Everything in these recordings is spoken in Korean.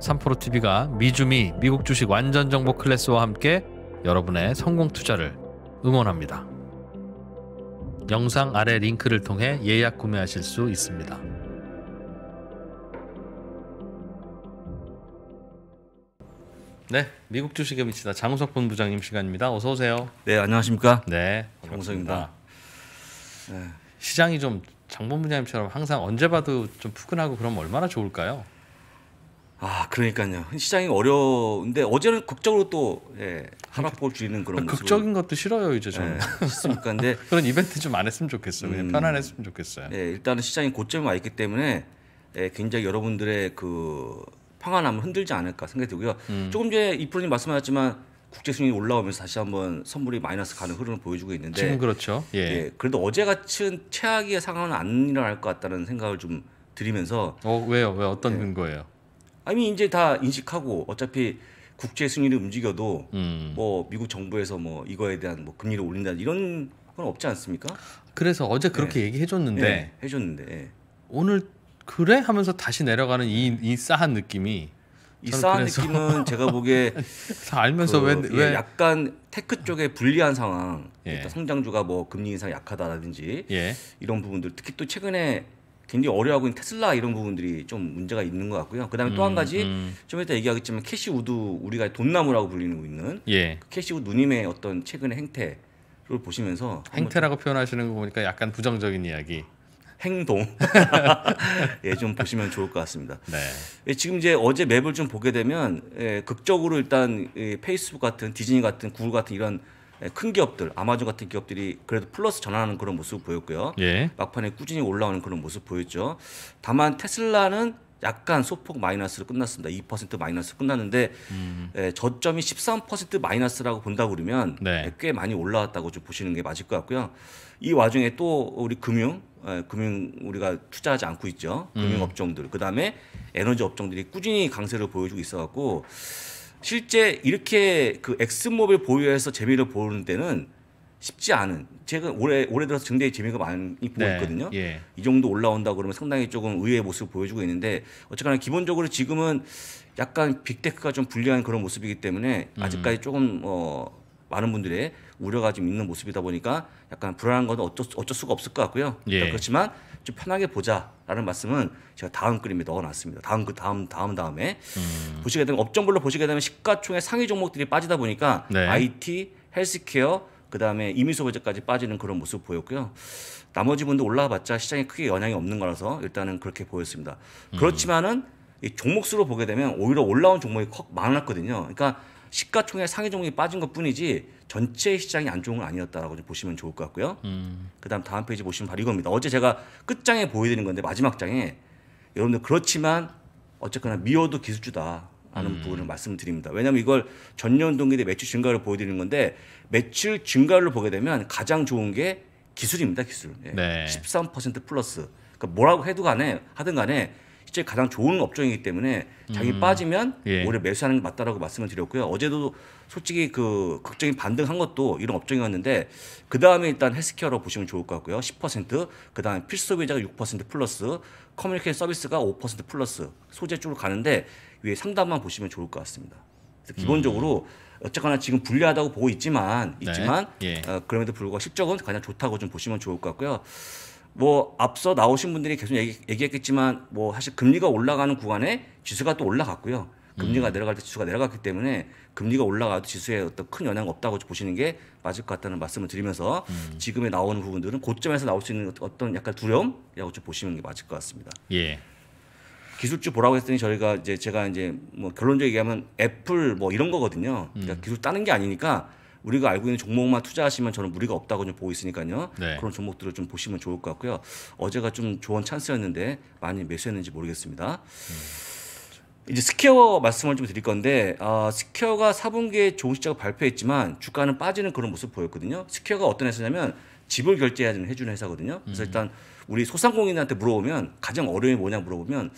삼프로TV가 미주미 미국 주식 완전 정보 클래스와 함께 여러분의 성공 투자를 응원합니다. 영상 아래 링크를 통해 예약 구매하실 수 있습니다. 네, 미국 주식에 미치다 장우석 본부장님 시간입니다. 어서 오세요. 네, 안녕하십니까? 네, 장우석입니다. 네. 시장이 좀 장본부장님처럼 항상 언제 봐도 좀 푸근하고 그러면 얼마나 좋을까요? 아, 그러니까요. 시장이 어려운데 어제는 극적으로 또 예, 하락폭을 그 줄이는 그런 모습. 극적인 것도 싫어요 이제 저는. 예, 근데 그런 이벤트 좀 안 했으면 좋겠어요. 그냥 음, 편안했으면 좋겠어요. 예, 일단은 시장이 고점에 와 있기 때문에 예, 굉장히 여러분들의 그 평안함을 흔들지 않을까 생각이 들고요. 음. 조금 전에 이프로님 말씀하셨지만 국제 수익이 올라오면서 다시 한번 선물이 마이너스 가는 흐름을 보여주고 있는데 지금 그렇죠. 예. 예 그래도 어제 같은 최악의 상황은 안 일어날 것 같다는 생각을 좀 드리면서 어 왜요? 왜 어떤 근거예요? 아니 이제 다 인식하고 어차피 국제 순위를 움직여도 음. 뭐 미국 정부에서 뭐 이거에 대한 뭐 금리를 올린다 이런 건 없지 않습니까? 그래서 어제 네. 그렇게 네. 얘기해 줬는데 네. 예. 해 줬는데 오늘 그래 하면서 다시 내려가는 이, 이 싸한 느낌이 이 싸한 느낌은 제가 보기에 다 알면서 그, 왜, 왜 약간 테크 쪽에 불리한 상황 예. 그러니까 성장주가 뭐 금리 인상 약하다라든지 예. 이런 부분들 특히 또 최근에 굉장히 어려하고 워 있는 테슬라 이런 부분들이 좀 문제가 있는 것 같고요. 그다음에 음, 또한 가지 음. 좀 이따 얘기하겠지만 캐시 우드 우리가 돈나무라고 불리는 있는 예. 그 캐시 우드 누님의 어떤 최근의 행태 를 보시면서 행태라고 표현하시는 거 보니까 약간 부정적인 이야기. 행동 예 좀 보시면 좋을 것 같습니다. 네. 예, 지금 이제 어제 맵을 좀 보게 되면 예, 극적으로 일단 예, 페이스북 같은 디즈니 같은 구글 같은 이런 예, 큰 기업들, 아마존 같은 기업들이 그래도 플러스 전환하는 그런 모습 보였고요. 예. 막판에 꾸준히 올라오는 그런 모습 보였죠. 다만 테슬라는 약간 소폭 마이너스로 끝났습니다. 2% 마이너스 끝났는데 음. 예, 저점이 13% 마이너스라고 본다 그러면 네. 예, 꽤 많이 올라왔다고 좀 보시는 게 맞을 것 같고요. 이 와중에 또 우리 금융 예, 금융 우리가 투자하지 않고 있죠. 음. 금융 업종들 그 다음에 에너지 업종들이 꾸준히 강세를 보여주고 있어갖고 실제 이렇게 그 엑스모빌 보유해서 재미를 보는 데는 쉽지 않은 제가 올해 올해 들어서 증대히 재미가 많이 보있거든요 네, 예. 이 정도 올라온다 그러면 상당히 조금 의외의 모습을 보여주고 있는데 어쨌거나 기본적으로 지금은 약간 빅테크가 좀 불리한 그런 모습이기 때문에 음. 아직까지 조금 어 많은 분들의 우려가 좀 있는 모습이다 보니까 약간 불안한 건 어쩔, 어쩔 수가 없을 것 같고요. 예. 그렇지만 좀 편하게 보자라는 말씀은 제가 다음 그림에 넣어놨습니다. 다음 그 다음 다음 다음에 음. 보시게 되면 업종별로 보시게 되면 시가총액 상위 종목들이 빠지다 보니까 네. IT, 헬스케어 그다음에 임의소비자까지 빠지는 그런 모습 보였고요. 나머지 분도 올라와봤자 시장에 크게 영향이 없는 거라서 일단은 그렇게 보였습니다. 음. 그렇지만은 이 종목수로 보게 되면 오히려 올라온 종목이 컥 많았거든요. 그러니까 시가총액 상위 종목이 빠진 것뿐이지 전체 시장이 안 좋은 건 아니었다라고 보시면 좋을 것 같고요. 음. 그다음 다음 페이지 보시면 바로 이겁니다. 어제 제가 끝장에 보여드린 건데 마지막 장에 여러분들 그렇지만 어쨌거나 미워도 기술주다. 하는 음. 부분을 말씀드립니다. 왜냐하면 이걸 전년 동기 대 매출 증가를 보여드리는 건데 매출 증가를 보게 되면 가장 좋은 게 기술입니다. 기술. 예. 네. 13% 플러스. 그러니까 뭐라고 해도 간에 하든 간에 실제 가장 좋은 업종이기 때문에 자기 음. 빠지면 예. 오히려 매수하는 게 맞다라고 말씀을 드렸고요. 어제도 솔직히 그 극적인 반등한 것도 이런 업종이었는데 그 다음에 일단 헬스케어로 보시면 좋을 것 같고요. 10%그 다음에 필수 소비자가 6% 플러스 커뮤니케이션 서비스가 5% 플러스 소재 쪽으로 가는데 위에 상담만 보시면 좋을 것 같습니다. 그래서 음. 기본적으로 음. 어쨌거나 지금 불리하다고 보고 있지만 네. 있지만 네. 예. 어, 그럼에도 불구하고 실적은 가장 좋다고 좀 보시면 좋을 것 같고요. 뭐 앞서 나오신 분들이 계속 얘기, 얘기했겠지만 뭐 사실 금리가 올라가는 구간에 지수가 또 올라갔고요. 금리가 음. 내려갈 때 지수가 내려갔기 때문에 금리가 올라가도 지수에 어떤 큰 영향 없다고 보시는 게 맞을 것 같다는 말씀을 드리면서 음. 지금에 나오는 부분들은 고점에서 나올 수 있는 어떤 약간 두려움이라고 좀 보시는 게 맞을 것 같습니다. 예. 기술주 보라고 했더니 저희가 이제 제가 이제 뭐 결론적으로 얘기하면 애플 뭐 이런 거거든요. 그러니까 음. 기술 따는 게 아니니까 우리가 알고 있는 종목만 투자하시면 저는 무리가 없다고 좀 보고 있으니까요. 네. 그런 종목들을 좀 보시면 좋을 것 같고요. 어제가 좀 좋은 찬스였는데 많이 매수했는지 모르겠습니다. 음. 이제 스퀘어 말씀을 좀 드릴 건데 아, 스퀘어가 4분기에 좋은 시작을 발표했지만 주가는 빠지는 그런 모습 보였거든요. 스퀘어가 어떤 회사냐면 집을 결제해주는 회사거든요. 그래서 음. 일단 우리 소상공인한테 물어보면 가장 어려운게 뭐냐 물어보면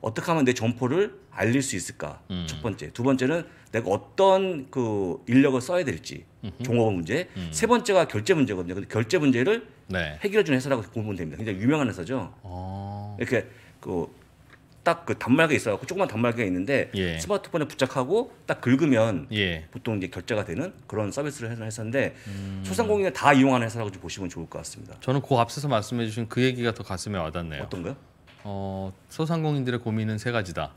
어떻게 하면 내 점포를 알릴 수 있을까? 음. 첫 번째, 두 번째는 내가 어떤 그 인력을 써야 될지 종업원 문제. 음. 세 번째가 결제 문제거든요. 근데 결제 문제를 네. 해결해 주는 회사라고 보면 됩니다. 굉장히 유명한 회사죠. 어. 이렇게 그 딱 그 단말기 있어갖고 조그만 단말기가 있는데 예. 스마트폰에 부착하고 딱 긁으면 예. 보통 이제 결제가 되는 그런 서비스를 하는 회사인데 음. 소상공인을 다 이용하는 회사라고 보시면 좋을 것 같습니다. 저는 그 앞서서 말씀해주신 그 얘기가 더 가슴에 와닿네요. 어떤가요? 어, 소상공인들의 고민은 세 가지다.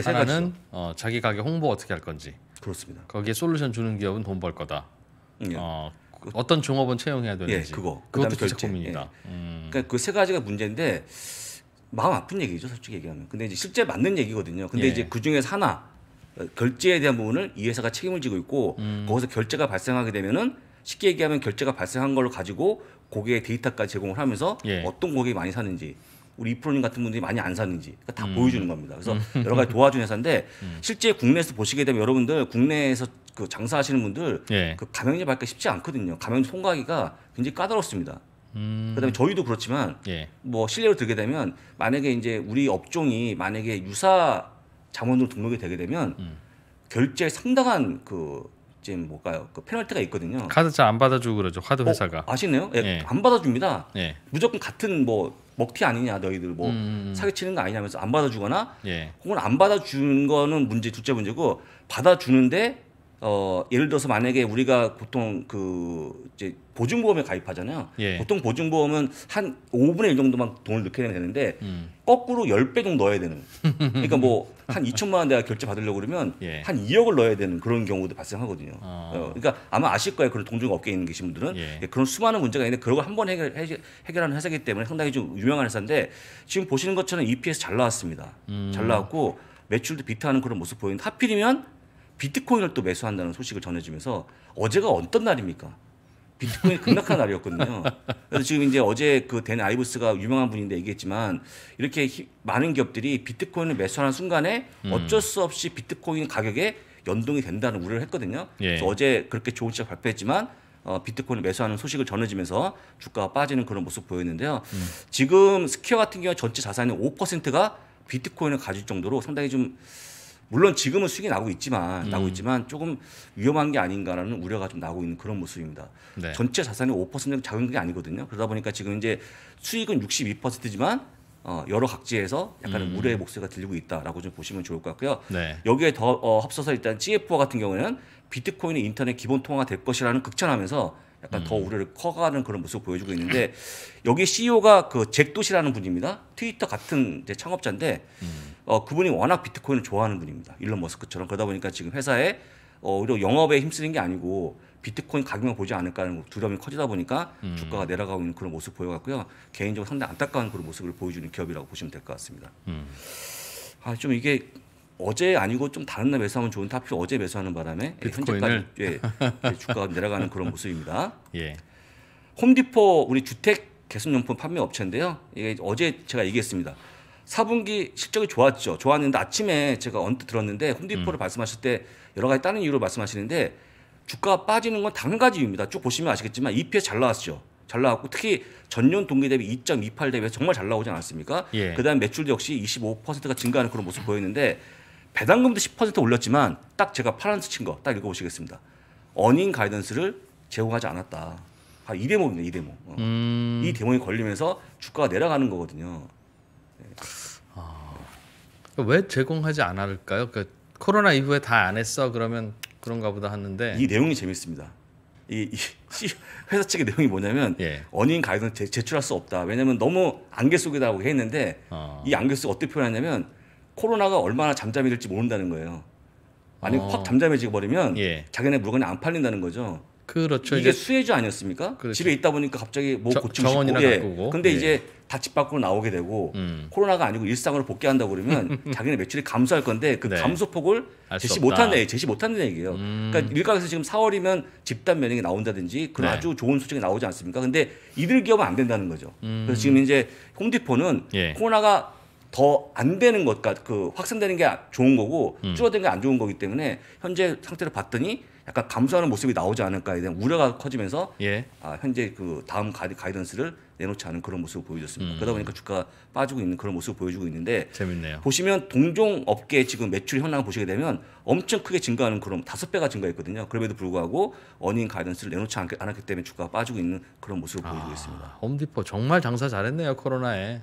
네, 하나는 어, 자기 가게 홍보 어떻게 할 건지. 그렇습니다. 거기에 솔루션 주는 기업은 돈 벌 거다. 음, 예. 어, 어떤 종업원 채용해야 되는지. 예, 그거. 그것도 진짜 고민이다. 예. 음. 그러니까 그 세 가지가 문제인데 마음 아픈 얘기죠, 솔직히 얘기하면. 근데 이제 실제 맞는 얘기거든요. 근데 예. 이제 그 중에 서 하나 결제에 대한 부분을 이 회사가 책임을 지고 있고 음. 거기서 결제가 발생하게 되면은 쉽게 얘기하면 결제가 발생한 걸로 가지고 고객의 데이터까지 제공을 하면서 예. 어떤 고객이 많이 사는지 우리 이프로님 같은 분들이 많이 안 사는지 그러니까 다 음. 보여주는 겁니다. 그래서 음. 여러 가지 도와주는 회사인데 음. 실제 국내에서 보시게 되면 여러분들 국내에서 그 장사하시는 분들 예. 그 가맹점 받기 쉽지 않거든요. 가맹점 통과하기가 굉장히 까다롭습니다. 음. 그다음에 저희도 그렇지만 예. 뭐 실례로 들게 되면 만약에 이제 우리 업종이 만약에 유사 자본으로 등록이 되게 되면 음. 결제에 상당한 그 지금 뭘까요? 그 페널티가 있거든요. 카드 잘안 받아주고 그러죠. 카드 어, 회사가. 어, 아시네요? 예, 예. 안 받아줍니다. 예. 무조건 같은 뭐 먹튀 아니냐 너희들 뭐 음, 음, 음. 사기치는 거 아니냐면서 안 받아주거나 예. 혹은 안 받아주는 거는 문제 둘째 문제고 받아주는데 어 예를 들어서 만약에 우리가 보통 그 이제 보증보험에 가입하잖아요. 예. 보통 보증보험은 한 5분의 1 정도만 돈을 넣게 되는데 음. 거꾸로 10배 정도 넣어야 되는. 그러니까 뭐한 2천만 원 내가 결제 받으려고 그러면 예. 한 2억을 넣어야 되는 그런 경우도 발생하거든요. 어. 어. 그러니까 아마 아실 거예요. 그런 동종 업계에 있는 계신 분들은 예. 예 그런 수많은 문제가 있는데 그걸 한번 해결, 해결하는 회사기 때문에 상당히 좀 유명한 회사인데 지금 보시는 것처럼 EPS 잘 나왔습니다. 음. 잘 나왔고 매출도 비트하는 그런 모습 보이는데 하필이면 비트코인을 또 매수한다는 소식을 전해주면서 어제가 어떤 날입니까? 비트코인 급락한 날이었거든요. 그래서 지금 이제 어제 그 댄 아이브스가 유명한 분인데 얘기했지만 이렇게 히, 많은 기업들이 비트코인을 매수하는 순간에 음. 어쩔 수 없이 비트코인 가격에 연동이 된다는 우려를 했거든요. 예. 그래서 어제 그렇게 좋은 시작 발표했지만 어, 비트코인을 매수하는 소식을 전해지면서 주가가 빠지는 그런 모습 보였는데요. 음. 지금 스퀘어 같은 경우 전체 자산의 5%가 비트코인을 가질 정도로 상당히 좀 물론 지금은 수익이 나고 있지만 음. 나고 있지만 조금 위험한 게 아닌가라는 우려가 좀 나고 있는 그런 모습입니다. 네. 전체 자산의 5%는 작은 게 아니거든요. 그러다 보니까 지금 이제 수익은 62%지만 어, 여러 각지에서 약간의 음. 우려의 목소리가 들리고 있다라고 좀 보시면 좋을 것 같고요. 네. 여기에 더 어, 합쳐서 일단 CF와 같은 경우는 비트코인이 인터넷 기본 통화가 될 것이라는 극찬하면서 약간 음. 더 우려를 커가는 그런 모습을 보여주고 있는데 여기 CEO가 그 잭도시라는 분입니다. 트위터 같은 이제 창업자인데 음. 어, 그분이 워낙 비트코인을 좋아하는 분입니다. 일론 머스크처럼 그러다 보니까 지금 회사에 어, 오히려 영업에 힘쓰는 게 아니고 비트코인 가격만 보지 않을까 하는 두려움이 커지다 보니까 음. 주가가 내려가고 있는 그런 모습 보여갖고요. 개인적으로 상당히 안타까운 그런 모습을 보여주는 기업이라고 보시면 될 것 같습니다. 음. 아, 좀 이게 어제 아니고 좀 다른 날 매수하면 좋은 타표 어제 매수하는 바람에 비트코인을. 현재까지 예, 예 주가가 내려가는 그런 모습입니다. 예. 홈디포 우리 주택 개선용품 판매 업체인데요. 이게 어제 제가 얘기했습니다. 4분기 실적이 좋았죠. 좋았는데 아침에 제가 언뜻 들었는데 홈디포를 음. 말씀하실 때 여러 가지 다른 이유로 말씀하시는데 주가 가 빠지는 건 다른 가지 이유입니다. 쭉 보시면 아시겠지만 EPS 잘 나왔죠. 잘 나왔고 특히 전년 동기 대비 2.28 대비 정말 잘 나오지 않았습니까? 예. 그다음 매출도 역시 25%가 증가하는 그런 모습 보였는데 배당금도 10% 올렸지만 딱 제가 파란스 친거 딱 읽어보시겠습니다. 어닝 가이던스를 제공하지 않았다. 아, 이 대목입니다. 이 대목. 어. 음. 이 대목이 걸리면서 주가가 내려가는 거거든요. 그러니까 왜 제공하지 않을까요? 그러니까 코로나 이후에 다 안 했어 그러면 그런가 보다 하는데 이 내용이 재밌습니다. 이, 이 회사 측의 내용이 뭐냐면 예. 언인 가이던스 제, 출할수 없다. 왜냐면 너무 안개 속이다고 했는데 어. 이 안개 속 어떻게 표현하냐면 코로나가 얼마나 잠잠이 될지 모른다는 거예요. 만약 어. 확 잠잠해지고 버리면 예. 자기네 물건이 안 팔린다는 거죠. 그렇죠. 이게 이제... 수혜주 아니었습니까? 그렇죠. 집에 있다 보니까 갑자기 뭐고치이나 예. 근데 예. 이제 다집 밖으로 나오게 되고 음. 코로나가 아니고 일상으로 복귀한다 고 그러면 자기네 매출이 감소할 건데 그 네. 감소폭을 제시 못한다 예, 제시 못한다는 얘기예요. 음. 그러니까 일각에서 지금 4월이면 집단 면역이 나온다든지 그런 네. 아주 좋은 소식이 나오지 않습니까? 근데 이들 기업은 안 된다는 거죠. 음. 그래서 지금 이제 홈디포는 예. 코로나가 더 안 되는 것과 그 확산되는 게 좋은 거고 음. 줄어드는 게안 좋은 거기 때문에 현재 상태를 봤더니 약간 감수하는 모습이 나오지 않을까에 대한 우려가 커지면서 예. 아, 현재 그 다음 가이, 가이던스를 내놓지 않은 그런 모습을 보여줬습니다. 음. 그러다 보니까 주가 빠지고 있는 그런 모습을 보여주고 있는데 재밌네요. 보시면 동종 업계 지금 매출 현황을 보시게 되면 엄청 크게 증가하는 그런 다섯 배가 증가했거든요. 그럼에도 불구하고 어닝 가이던스를 내놓지 않, 않았기 때문에 주가가 빠지고 있는 그런 모습을 보여주고 아, 있습니다. 홈디포 정말 장사 잘했네요 코로나에.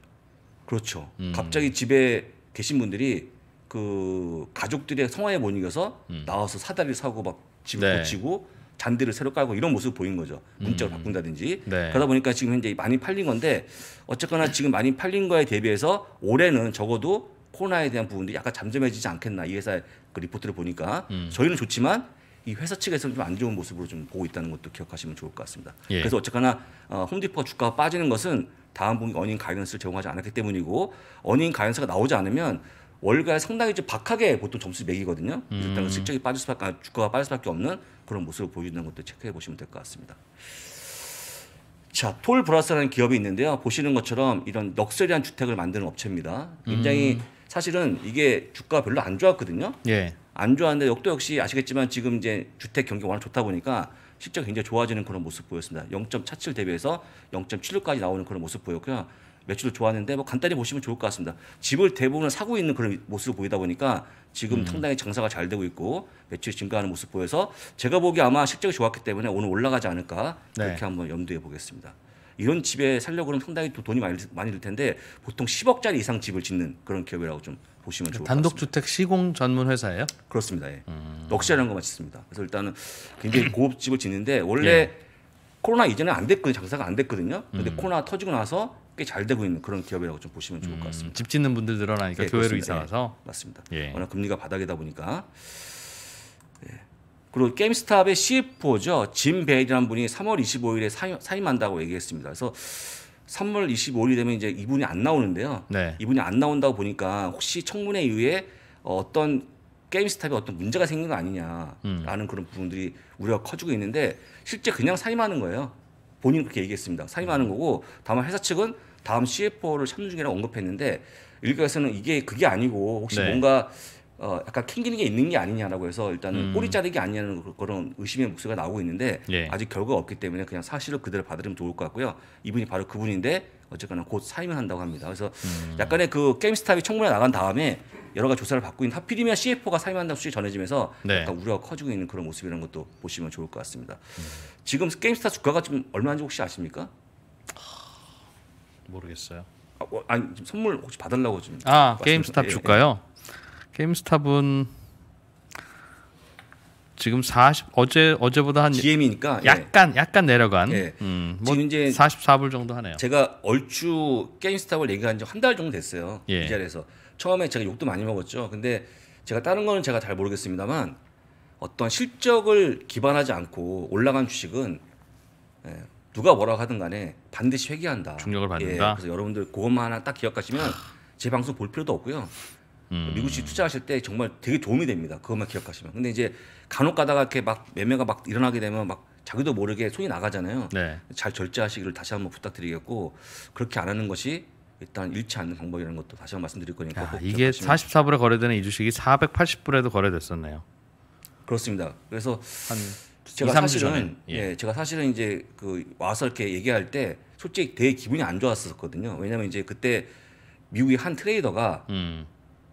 그렇죠. 음. 갑자기 집에 계신 분들이 그 가족들의 성화에 못 이겨서 음. 나와서 사다리 사고 막 집을 네. 고치고 잔디를 새로 깔고 이런 모습을 보인 거죠. 문자로 음. 바꾼다든지. 네. 그러다 보니까 지금 현재 많이 팔린 건데 어쨌거나 지금 많이 팔린 거에 대비해서 올해는 적어도 코로나에 대한 부분도 약간 잠잠해지지 않겠나 이 회사의 그 리포트를 보니까 음. 저희는 좋지만 이 회사 측에서는 좀 안 좋은 모습으로 좀 보고 있다는 것도 기억하시면 좋을 것 같습니다. 예. 그래서 어쨌거나 어, 홈디퍼 주가가 빠지는 것은 다음 분기 어닝 가이언스를 제공하지 않았기 때문이고 어닝 가이언스가 나오지 않으면 월가에 상당히 좀 박하게 보통 점수 를 매기거든요. 일단 음. 실적이 빠질 수밖에 주가가 빠질 수밖에 없는 그런 모습을 보여주는 것도 체크해 보시면 될 것 같습니다. 자, 톨 브라스라는 기업이 있는데요. 보시는 것처럼 이런 럭셔리한 주택을 만드는 업체입니다. 굉장히 음. 사실은 이게 주가가 별로 안 좋았거든요. 예. 안 좋았는데 역도 역시 아시겠지만 지금 이제 주택 경기 워낙 좋다 보니까 실적 굉장히 좋아지는 그런 모습 보였습니다. 0.47 대비해서 0.76까지 나오는 그런 모습 보였고요. 매출도 좋았는데 뭐 간단히 보시면 좋을 것 같습니다. 집을 대부분 사고 있는 그런 모습을 보이다 보니까 지금 음. 상당히 장사가 잘 되고 있고 매출 이 증가하는 모습 보여서 제가 보기 아마 실적이 좋았기 때문에 오늘 올라가지 않을까 네. 그렇게 네. 한번 염두해 보겠습니다. 이런 집에 살려고 그러면 상당히 돈이 많이, 많이 들 텐데 보통 10억짜리 이상 집을 짓는 그런 기업이라고 좀 보시면 좋을 것 같습니다. 단독주택 시공 전문 회사예요? 그렇습니다. 예. 음. 넉시라는 것만 짓습니다. 그래서 일단은 굉장히 고급 집을 짓는데 원래 예. 코로나 이전에 안 됐거든요. 장사가 안 됐거든요. 그런데 음. 코로나 터지고 나서 꽤잘 되고 있는 그런 기업이라고 좀 보시면 좋을 것 음, 같습니다. 음, 집 짓는 분들 늘어나니까 예, 교회로 이사 와서 예, 맞습니다. 예. 워낙 금리가 바닥이다 보니까 예. 그리고 게임스탑의 CFO죠 짐 베일이라는 분이 3월 25일에 사임한다고 얘기했습니다. 그래서 3월 25일이 되면 이제 이분이 안 나오는데요. 네. 이분이 안 나온다고 보니까 혹시 청문회 이후에 어떤 게임스탑에 어떤 문제가 생긴 거 아니냐라는 음. 그런 부분들이 우려가 커지고 있는데 실제 그냥 사임하는 거예요. 본인 그렇게 얘기했습니다. 사임하는 음. 거고 다만 회사 측은 다음 CFO를 참조 중이라고 언급했는데 일각에서는 이게 그게 아니고 혹시 네. 뭔가 어 약간 캥기는 게 있는 게 아니냐라고 해서 일단은 음. 꼬리 자르기 아니냐는 그, 그런 의심의 목소리가 나오고 있는데 예. 아직 결과가 없기 때문에 그냥 사실을 그대로 받으면 려 좋을 것 같고요. 이분이 바로 그분인데 어쨌거나 곧 사임을 한다고 합니다. 그래서 음. 약간의 그 게임스탑이 청문회 나간 다음에 여러 가지 조사를 받고 있는 하필이면 CFO가 사임한다는 소식이 전해지면서 네. 약간 우려가 커지고 있는 그런 모습이라는 것도 보시면 좋을 것 같습니다. 음. 지금 게임스타 주가가 지금 얼마인지 혹시 아십니까? 모르겠어요. 아, 어, 아니 선물 혹시 받으려고 지금. 아 게임스탑 예, 예, 줄까요? 예. 게임스탑은 지금 40 어제 어제보다 한 GM이니까 예. 약간 예. 약간 내려간. 예. 음, 뭐 지금 이제 44불 정도 하네요. 제가 얼추 게임스탑을 얘기한 지한 달 정도 됐어요. 이 예. 자리에서 처음에 제가 욕도 많이 먹었죠. 근데 제가 다른 거는 제가 잘 모르겠습니다만 어떤 실적을 기반하지 않고 올라간 주식은 누가 뭐라고 하든 간에 반드시 회귀한다. 중력을 받는다. 예, 그래서 여러분들 그것만 하나 딱 기억하시면 제 방송 볼 필요도 없고요. 음. 미국식 투자하실 때 정말 되게 도움이 됩니다. 그것만 기억하시면. 근데 이제 간혹 가다가 이렇게 막 매매가 막 일어나게 되면 막 자기도 모르게 손이 나가잖아요. 네. 잘 절제하시기를 다시 한번 부탁드리겠고 그렇게 안 하는 것이 일단 잃지 않는 방법이라는 것도 다시 한번 말씀드릴 거니까. 야, 이게 44불에 거래되는 이 주식이 480불에도 거래됐었네요. 그렇습니다. 그래서 한 제가 사실은 예. 예. 제가 사실은 이제 그 와서 이렇게 얘기할 때 솔직히 되게 기분이 안 좋았었거든요. 왜냐면 이제 그때 미국의 한 트레이더가 음.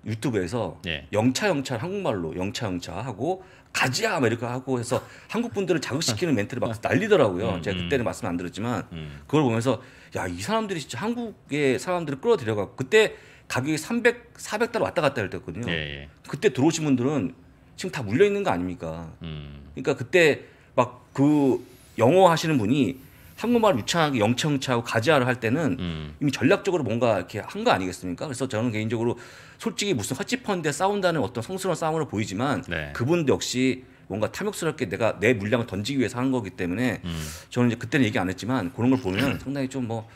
유튜브에서 예. 영차 영차 한국말로 영차 영차 하고 가지야 아메리카 하고 해서 한국 분들을 자극시키는 어. 멘트를 막 날리더라고요. 음, 제가 음. 그때는 말씀 안 드렸지만 음. 그걸 보면서 야 이 사람들이 진짜 한국의 사람들을 끌어들여가 그때 가격이 300, 400달러 왔다 갔다 할 때였거든요. 예, 예. 그때 들어오신 분들은 지금 다 물려 있는 거 아닙니까? 음. 그러니까 그때 그 영어 하시는 분이 한국말 유창하게 영청차하고 가지아를 할 때는 음. 이미 전략적으로 뭔가 이렇게 한 거 아니겠습니까? 그래서 저는 개인적으로 솔직히 무슨 헛짚펀데 싸운다는 어떤 성스러운 싸움으로 보이지만 네. 그분도 역시 뭔가 탐욕스럽게 내가 내 물량을 던지기 위해서 한 거기 때문에 음. 저는 이제 그때는 얘기 안 했지만 그런 걸 보면 상당히 좀뭐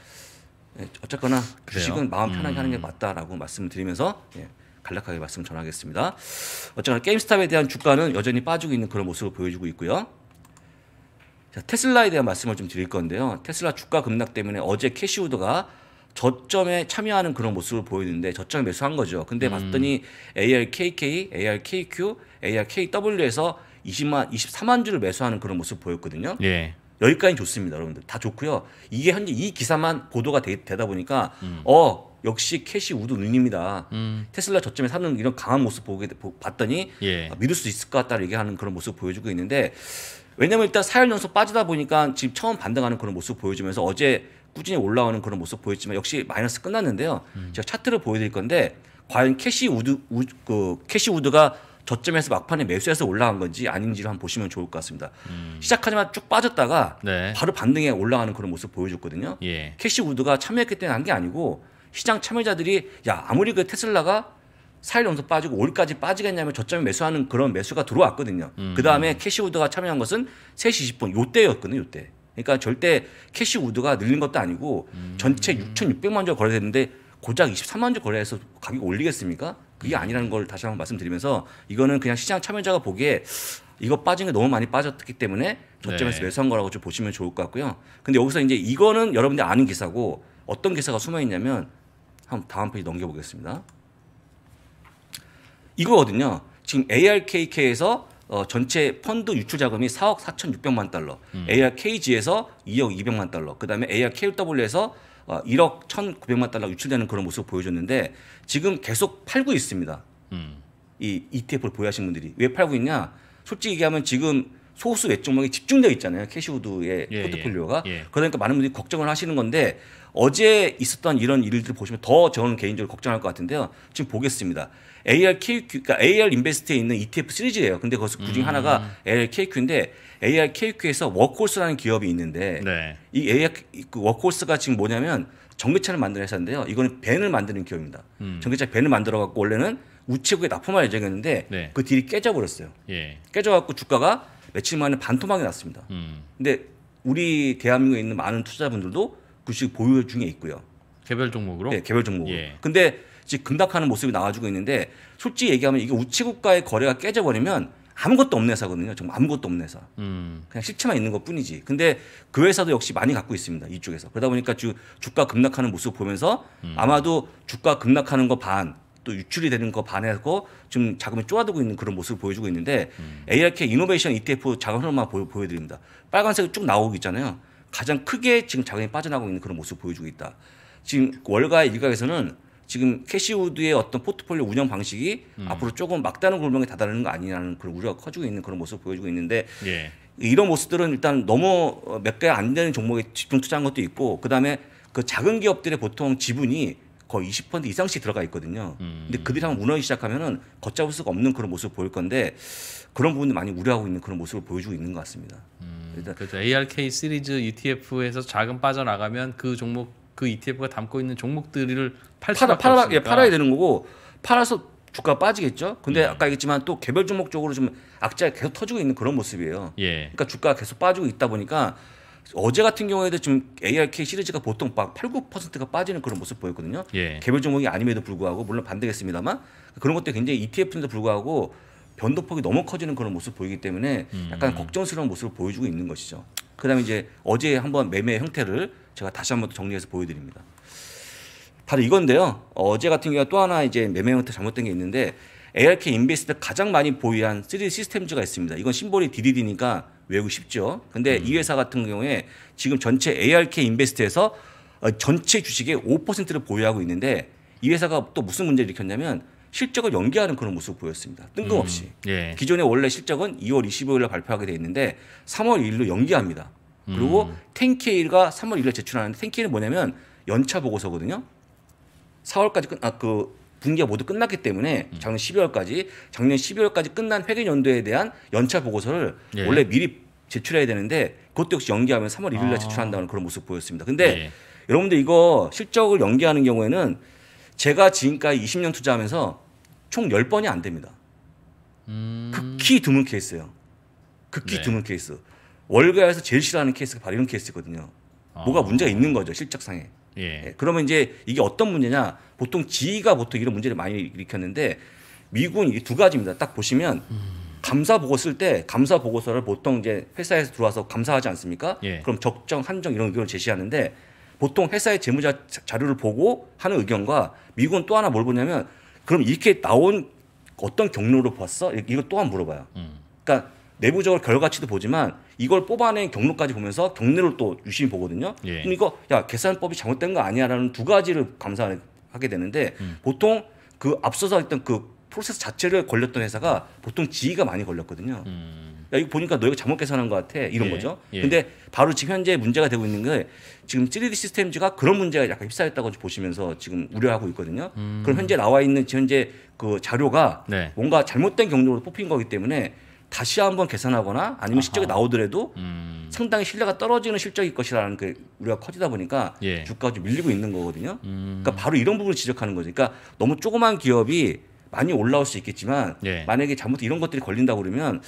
예, 어쨌거나 그래요? 식은 마음 편하게 음. 하는 게 음. 맞다라고 말씀을 드리면서 예, 간략하게 말씀 전하겠습니다. 어쨌거나 게임스탑에 대한 주가는 여전히 빠지고 있는 그런 모습을 보여주고 있고요. 자, 테슬라에 대한 말씀을 좀 드릴 건데요. 테슬라 주가 급락 때문에 어제 캐시우드가 저점에 참여하는 그런 모습을 보이는데 저점 에 매수한 거죠. 근데 음. 봤더니 ARKK, ARKQ, ARKW에서 20만, 23만 주를 매수하는 그런 모습 을 보였거든요. 예. 여기까지 좋습니다, 여러분들. 다 좋고요. 이게 현재 이 기사만 보도가 되, 다 보니까 음. 어 역시 캐시 우드 눈입니다. 음. 테슬라 저점에 사는 이런 강한 모습 보게 봤더니 예. 아, 믿을 수 있을 것 같다 얘기하는 그런 모습 보여주고 있는데 왜냐면 일단 사일 연속 빠지다 보니까 지금 처음 반등하는 그런 모습 보여주면서 어제 꾸준히 올라오는 그런 모습 보였지만 역시 마이너스 끝났는데요. 음. 제가 차트를 보여드릴 건데 과연 캐시 우드 우, 그 캐시 우드가 저점에서 막판에 매수해서 올라간 건지 아닌지를 한번 보시면 좋을 것 같습니다. 음. 시작하지만 쭉 빠졌다가 네. 바로 반등에 올라가는 그런 모습 보여줬거든요. 예. 캐시 우드가 참여했기 때문에 한 게 아니고 시장 참여자들이 야 아무리 그 테슬라가 4일 연속 빠지고 일까지 빠지겠냐면 저점에 매수하는 그런 매수가 들어왔거든요. 음. 그 다음에 캐시우드가 참여한 것은 3시 20분 요때였거든요. 요때. 그러니까 절대 캐시우드가 늘린 것도 아니고 음. 전체 6,600만 주 거래됐는데 고작 23만 주 거래해서 가격 올리겠습니까? 그게 아니라는 걸 다시 한번 말씀드리면서 이거는 그냥 시장 참여자가 보기에 이거 빠진 게 너무 많이 빠졌기 때문에 저점에서 네. 매수한 거라고 좀 보시면 좋을 것 같고요. 근데 여기서 이제 이거는 여러분들이 아는 기사고 어떤 기사가 숨어 있냐면 한번 다음 페이지 넘겨보겠습니다. 이거거든요. 지금 ARKK에서 어, 전체 펀드 유출 자금이 4억 4,600만 달러, 음. ARKG에서 2억 200만 달러, 그 다음에 ARKW에서 어, 1억 1,900만 달러 유출되는 그런 모습을 보여줬는데 지금 계속 팔고 있습니다. 음. 이 ETF를 보유하신 분들이 왜 팔고 있냐? 솔직히 얘기하면 지금 소수 외종망이 집중되어 있잖아요. 캐시우드의 예, 예. 포트폴리오가. 예, 예. 그러니까 많은 분들이 걱정을 하시는 건데 어제 있었던 이런 일들 을 보시면 더 저는 개인적으로 걱정할 것 같은데요. 지금 보겠습니다. ARKQ, 그러니까 AR 인베스트에 있는 ETF 시리즈예요. 근데 그것 서 그중 음. 하나가 ARKQ인데 ARKQ에서 워크홀스라는 기업이 있는데 네. 이 AR 그 워크홀스가 지금 뭐냐면 전기차를 만드는 회사인데요. 이거는 벤을 만드는 기업입니다. 음. 전기차 벤을 만들어 갖고 원래는 우체국에 납품할 예정이었는데 네. 그 딜이 깨져버렸어요. 예. 깨져갖고 주가가 며칠 만에 반토막이 났습니다. 음. 근데 우리 대한민국에 있는 많은 투자자분들도 주식 보유 중에 있고요. 개별 종목으로? 네, 개별 종목으로. 예. 근데 지금 급락하는 모습이 나와주고 있는데 솔직히 얘기하면 이게 우체국과의 거래가 깨져버리면 아무것도 없는 회사거든요. 정말 아무것도 없는 회사. 음. 그냥 실체만 있는 것 뿐이지. 근데 그 회사도 역시 많이 갖고 있습니다. 이쪽에서. 그러다 보니까 주, 주가 급락하는 모습 보면서 음. 아마도 주가 급락하는 거 반, 또 유출이 되는 거 반해서 지금 자금이 쪼아들고 있는 그런 모습을 보여주고 있는데 음. ARK 이노베이션 ETF 자금 흐름만 보여, 보여드립니다. 빨간색이 쭉 나오고 있잖아요. 가장 크게 지금 자금이 빠져나가고 있는 그런 모습을 보여주고 있다. 지금 월가 의 일각에서는 지금 캐시우드의 어떤 포트폴리오 운영 방식이 음. 앞으로 조금 막다른 골목에 다다르는 거 아니냐는 그런 우려가 커지고 있는 그런 모습을 보여주고 있는데 예. 이런 모습들은 일단 너무 몇 개 안 되는 종목에 집중 투자한 것도 있고 그다음에 그 작은 기업들의 보통 지분이 거의 20% 이상씩 들어가 있거든요. 음. 근데 그들이 한번 무너지기 시작하면은 걷잡을 수가 없는 그런 모습을 보일 건데 그런 부분도 많이 우려하고 있는 그런 모습을 보여주고 있는 것 같습니다. 음. 일단 그렇죠. ARK 시리즈 ETF에서 자금 빠져나가면 그 종목 그 ETF가 담고 있는 종목들을 팔아 팔아 예, 팔아야 되는 거고 팔아서 주가 빠지겠죠. 근데 네. 아까 얘기했지만 또 개별 종목적으로 좀 악재가 계속 터지고 있는 그런 모습이에요. 예. 그러니까 주가가 계속 빠지고 있다 보니까 어제 같은 경우에도 지금 ARK 시리즈가 보통 막 8, 9%가 빠지는 그런 모습 보였거든요. 예. 개별 종목이 아님에도 불구하고 물론 반대겠습니다만 그런 것도 굉장히 ETF인데도 불구하고 변동폭이 너무 커지는 그런 모습 보이기 때문에 약간 음. 걱정스러운 모습을 보여주고 있는 것이죠. 그다음에 이제 어제 한번 매매 형태를 제가 다시 한번 정리해서 보여드립니다. 바로 이건데요. 어제 같은 경우에 또 하나 이제 매매 형태 잘못된 게 있는데 ARK 인베스트 가장 많이 보유한 3D 시스템즈가 있습니다. 이건 심볼이 DDD니까 외우고 쉽죠. 근데 음. 이 회사 같은 경우에 지금 전체 ARK 인베스트에서 어, 전체 주식의 5%를 보유하고 있는데 이 회사가 또 무슨 문제를 일으켰냐면 실적을 연기하는 그런 모습을 보였습니다. 뜬금없이. 음. 예. 기존에 원래 실적은 2월 25일 에 발표하게 돼 있는데 3월 2일로 연기합니다. 그리고 음. 10K가 3월 1일에 제출하는데 10K는 뭐냐면 연차 보고서거든요. 4월까지 끝, 아, 그 분기가 모두 끝났기 때문에 음. 작년 12월까지 작년 12월까지 끝난 회계 연도에 대한 연차 보고서를 예. 원래 미리 제출해야 되는데 그것도 역시 연기하면 3월 1일 날 아. 제출한다는 그런 모습 보였습니다. 근데 예. 여러분들 이거 실적을 연기하는 경우에는 제가 지금까지 20년 투자하면서 총 10번이 안 됩니다. 음... 극히 드문 케이스예요. 극히 네. 드문 케이스. 월가에서 제일 싫어하는 케이스가 바로 이런 케이스거든요. 아... 뭐가 문제가 있는 거죠, 실적상에. 예. 예. 그러면 이제 이게 어떤 문제냐? 보통 지휘가 보통 이런 문제를 많이 일으켰는데 미군 이 두 가지입니다. 딱 보시면 음. 감사 보고 쓸 때 감사 보고서를 보통 이제 회사에서 들어와서 감사하지 않습니까? 예. 그럼 적정 한정 이런 의견을 제시하는데 보통 회사의 재무자 자료를 보고 하는 의견과 미군 또 하나 뭘 보냐면 그럼 이렇게 나온 어떤 경로로 봤어? 이거 또한 물어봐요. 음. 그러니까 내부적으로 결과치도 보지만 이걸 뽑아낸 경로까지 보면서 경로를 또 유심히 보거든요. 예. 그러니까야 계산법이 잘못된 거 아니야라는 두 가지를 감사하게 되는데 음. 보통 그 앞서서 했던 그 프로세스 자체를 걸렸던 회사가 보통 지위가 많이 걸렸거든요. 음. 야 이거 보니까 너희가 잘못 계산한 것 같아 이런 예. 거죠. 예. 근데 바로 지금 현재 문제가 되고 있는 게 지금 3D 시스템즈가 그런 문제가 약간 휩싸였다고 보시면서 지금 우려하고 있거든요. 음. 그럼 현재 나와 있는 현재 그 자료가 네. 뭔가 잘못된 경로로 뽑힌 거기 때문에 다시 한번 계산하거나 아니면 실적이 아하. 나오더라도 음. 상당히 신뢰가 떨어지는 실적일 것이라는 게 그 우리가 커지다 보니까 예. 주가가 좀 밀리고 있는 거거든요. 음. 그러니까 바로 이런 부분을 지적하는 거죠. 그러니까 너무 조그만 기업이 많이 올라올 수 있겠지만 예. 만약에 잘못 이런 것들이 걸린다 그러면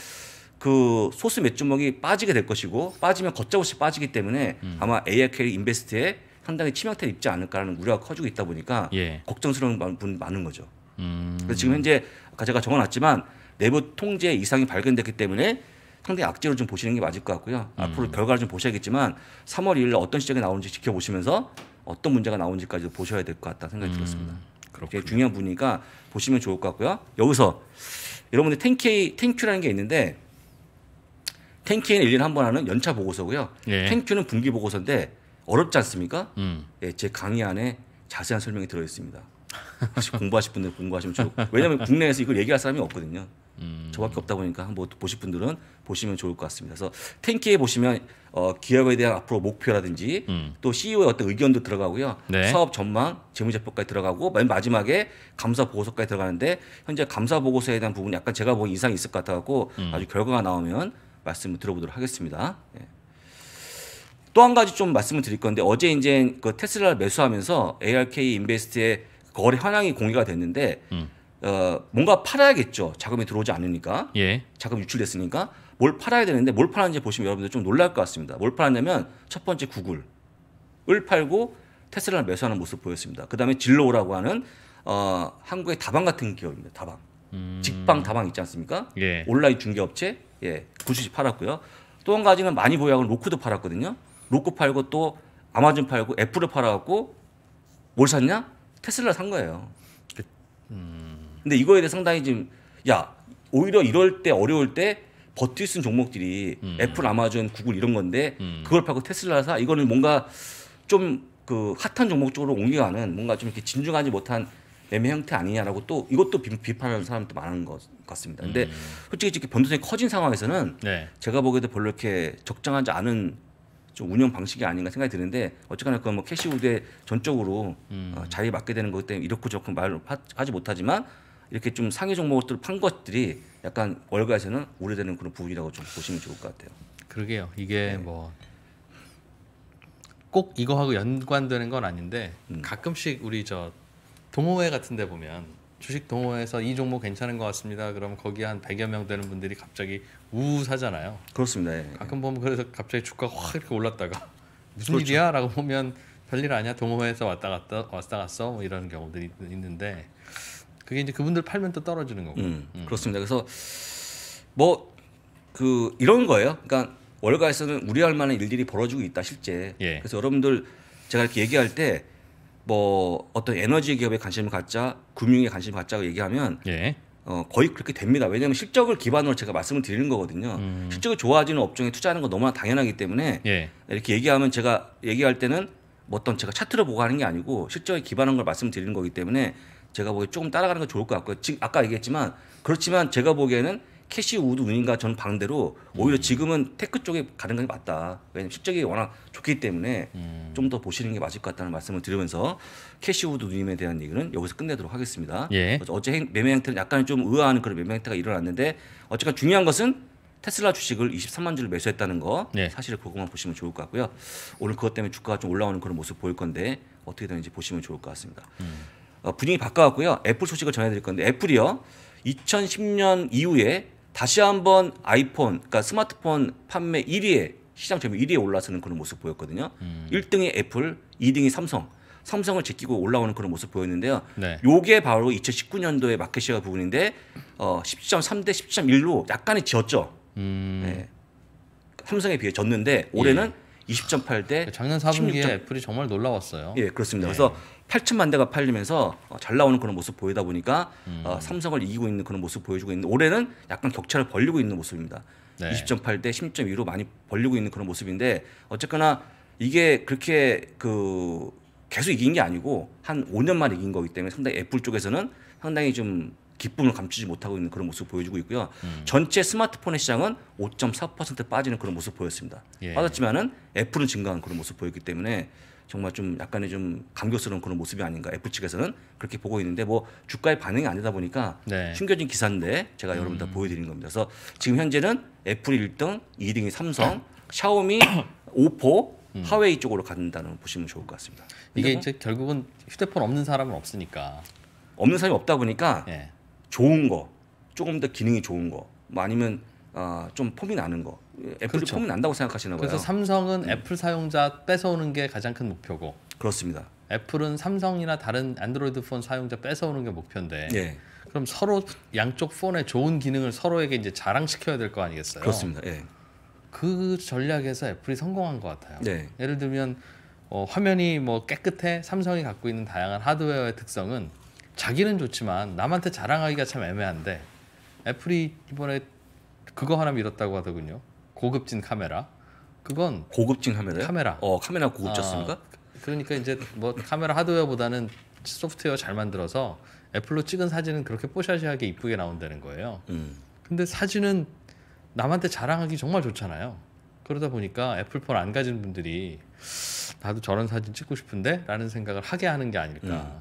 그 소스 몇 주먹이 빠지게 될 것이고 빠지면 걷잡없이 빠지기 때문에 음. 아마 AIK 인베스트에 상당히 치명타를 입지 않을까라는 우려가 커지고 있다 보니까 예. 걱정스러운 분 많은 거죠. 음. 그래서 지금 현재 제가 적어놨지만 내부 통제 이상이 발견됐기 때문에 상당히 악재로 좀 보시는 게 맞을 것 같고요. 음. 앞으로 결과를 좀 보셔야겠지만 3월 2일 어떤 시적이 나오는지 지켜보시면서 어떤 문제가 나오는지까지도 보셔야 될 것 같다 생각이 음. 들었습니다. 그렇게 중요한 분이니까 보시면 좋을 것 같고요. 여기서 여러분들 텐케이 텐큐라는 게 있는데 텐케이는 1년에 한번 하는 연차 보고서고요. 예. 텐큐는 분기 보고서인데 어렵지 않습니까? 음. 예, 제 강의 안에 자세한 설명이 들어 있습니다. 혹시 공부하실 분들 공부하시면 좋고 왜냐하면 국내에서 이걸 얘기할 사람이 없거든요. 음. 저밖에 없다 보니까 한번 보실 분들은 보시면 좋을 것 같습니다. 그래서 텐키에 보시면 어, 기업에 대한 앞으로 목표라든지 음. 또 CEO의 어떤 의견도 들어가고요. 네. 사업 전망, 재무제표까지 들어가고 맨 마지막에 감사 보고서까지 들어가는데 현재 감사 보고서에 대한 부분이 약간 제가 보기 이상이 있을 것같아갖 음. 아주 결과가 나오면 말씀을 들어보도록 하겠습니다. 예. 또한 가지 좀 말씀을 드릴 건데 어제 이제 그 테슬라를 매수하면서 ARK 인베스트의 거래 현황이 공개가 됐는데 음. 어, 뭔가 팔아야겠죠. 자금이 들어오지 않으니까. 예. 자금 유출됐으니까 뭘 팔아야 되는데 뭘 팔았는지 보시면 여러분들 좀 놀랄 것 같습니다. 뭘 팔았냐면 첫 번째 구글을 팔고 테슬라를 매수하는 모습 보였습니다. 그다음에 진로우라고 하는 어, 한국의 다방 같은 기업입니다. 다방. 음... 직방 다방 있지 않습니까? 예. 온라인 중개업체 예, 구주시 팔았고요. 또 한 가지는 많이 보유하고 로크도 팔았거든요. 로크 팔고 또 아마존 팔고 애플을 팔아갖고 뭘 샀냐? 테슬라 산 거예요. 음... 근데 이거에 대해 상당히 지금 야 오히려 이럴 때 어려울 때 버틸 수는 종목들이 음. 애플, 아마존, 구글 이런 건데 음. 그걸 팔고 테슬라 사 이거는 뭔가 좀 그 핫한 종목 쪽으로 옮겨가는 뭔가 좀 이렇게 진중하지 못한 매매 형태 아니냐라고 또 이것도 비, 판하는 사람도 많은 것 같습니다. 근데 음. 솔직히 이렇게 변동성이 커진 상황에서는 네. 제가 보기에도 별로 이렇게 적당하지 않은 좀 운영 방식이 아닌가 생각이 드는데 어쨌거나 그건 뭐 캐시우드에 전적으로 음. 어, 자리에 맞게 되는 것 때문에 이렇고 저렇고 말을 하지 못하지만 이렇게 좀 상위 종목들 판 것들이 약간 월가에서는 우려되는 그런 부분이라고 좀 보시면 좋을 것 같아요. 그러게요. 이게 네. 뭐꼭 이거하고 연관되는 건 아닌데 음. 가끔씩 우리 저 동호회 같은 데 보면 주식 동호회에서 이 종목 괜찮은 것 같습니다. 그럼 거기 한 100여 명 되는 분들이 갑자기 우우 사잖아요. 그렇습니다. 예. 가끔 보면 그래서 갑자기 주가가 확 이렇게 올랐다가 무슨 그렇죠. 일이야? 라고 보면 별일 아니야. 동호회에서 왔다 갔다 왔다 갔어. 뭐 이런 경우들이 있는데 그게 이제 그분들 팔면 또 떨어지는 거고. 음, 음. 그렇습니다. 그래서 뭐 그 이런 거예요. 그러니까 월가에서는 우려할 만한 일들이 벌어지고 있다 실제. 예. 그래서 여러분들 제가 이렇게 얘기할 때 뭐 어떤 에너지 기업에 관심을 갖자, 금융에 관심을 갖자고 얘기하면 예. 어, 거의 그렇게 됩니다. 왜냐하면 실적을 기반으로 제가 말씀을 드리는 거거든요. 음. 실적을 좋아지는 업종에 투자하는 건 너무나 당연하기 때문에 예. 이렇게 얘기하면 제가 얘기할 때는 뭐 어떤 제가 차트를 보고 하는 게 아니고 실적에 기반한 걸 말씀드리는 거기 때문에 제가 보기에 조금 따라가는 게 좋을 것 같고요. 지금 아까 얘기했지만 그렇지만 제가 보기에는 캐시 우드 운인과전 반대로 오히려 지금은 테크 쪽에 가는 게 맞다. 왜냐면 실적이 워낙 좋기 때문에 음. 좀더 보시는 게 맞을 것 같다는 말씀을 드리면서 캐시 우드 운임에 대한 얘기는 여기서 끝내도록 하겠습니다. 예. 어제 매매 행태는 약간 좀 의아한 그런 매매 행태가 일어났는데 어쨌든 중요한 것은 테슬라 주식을 23만 주를 매수했다는 거 네. 예. 사실 을 그것만 보시면 좋을 것 같고요. 오늘 그것 때문에 주가가 좀 올라오는 그런 모습 보일 건데 어떻게 되는지 보시면 좋을 것 같습니다. 음. 어, 분위기 바꿔갖고요. 애플 소식을 전해드릴 건데 애플이요. 2010년 이후에 다시 한번 아이폰, 그러니까 스마트폰 판매 1위에 시장 점유 1위에 올라서는 그런 모습 보였거든요. 음. 1등이 애플, 2등이 삼성. 삼성을 제끼고 올라오는 그런 모습 보였는데요. 네. 요게 바로 2019년도에 마켓시가 부분인데 어, 10.3대 10.1로 약간의 지었죠. 음. 네. 삼성에 비해 졌는데 올해는 예. 20.8대 작년 4분기에 16. 애플이 정말 놀라웠어요. 예, 그렇습니다. 예. 그래서 8천만 대가 팔리면서 어, 잘 나오는 그런 모습 보이다 보니까 음. 어, 삼성을 이기고 있는 그런 모습 보여주고 있는 올해는 약간 격차를 벌리고 있는 모습입니다. 네. 20.8대 10.2로 많이 벌리고 있는 그런 모습인데 어쨌거나 이게 그렇게 그 계속 이긴 게 아니고 한 5년만 이긴 거기 때문에 상당히 애플 쪽에서는 상당히 좀 기쁨을 감추지 못하고 있는 그런 모습 을 보여주고 있고요. 음. 전체 스마트폰의 시장은 5.4% 빠지는 그런 모습 을 보였습니다. 예. 빠졌지만은 애플은 증가한 그런 모습 을 보였기 때문에 정말 좀 약간의 좀 감격스러운 그런 모습이 아닌가 F 측에서는 그렇게 보고 있는데 뭐 주가의 반응이 안 되다 보니까 네. 숨겨진 기사인데 제가 여러분들 음. 보여드리는 겁니다. 그래서 지금 현재는 애플이 1등, 2등이 삼성, 샤오미, 오포, 음. 하웨이 쪽으로 간다는 보시면 좋을 것 같습니다. 이게 이제 결국은 휴대폰 없는 사람은 없으니까 없는 사람이 없다 보니까 네. 좋은 거 조금 더 기능이 좋은 거뭐 아니면 어, 좀 폼이 나는 거. 예, 애플이 그렇죠. 폼이 난다고 생각하시는 거예요. 그래서 삼성은 음. 애플 사용자 뺏어오는 게 가장 큰 목표고. 그렇습니다. 애플은 삼성이나 다른 안드로이드 폰 사용자 뺏어오는 게 목표인데. 예. 그럼 서로 양쪽 폰의 좋은 기능을 서로에게 이제 자랑시켜야 될 거 아니겠어요? 그렇습니다. 예. 그 전략에서 애플이 성공한 것 같아요. 예. 예를 들면 어, 화면이 뭐 깨끗해 삼성이 갖고 있는 다양한 하드웨어의 특성은 자기는 좋지만 남한테 자랑하기가 참 애매한데 애플이 이번에 그거 하나 밀었다고 하더군요. 고급진 카메라. 그건 고급진 카메라요? 카메라. 어 카메라 고급졌습니까? 아, 그러니까 이제 뭐 카메라 하드웨어보다는 소프트웨어 잘 만들어서 애플로 찍은 사진은 그렇게 뽀샤시하게 이쁘게 나온다는 거예요. 음. 근데 사진은 남한테 자랑하기 정말 좋잖아요. 그러다 보니까 애플폰 안 가진 분들이 나도 저런 사진 찍고 싶은데 라는 생각을 하게 하는 게 아닐까.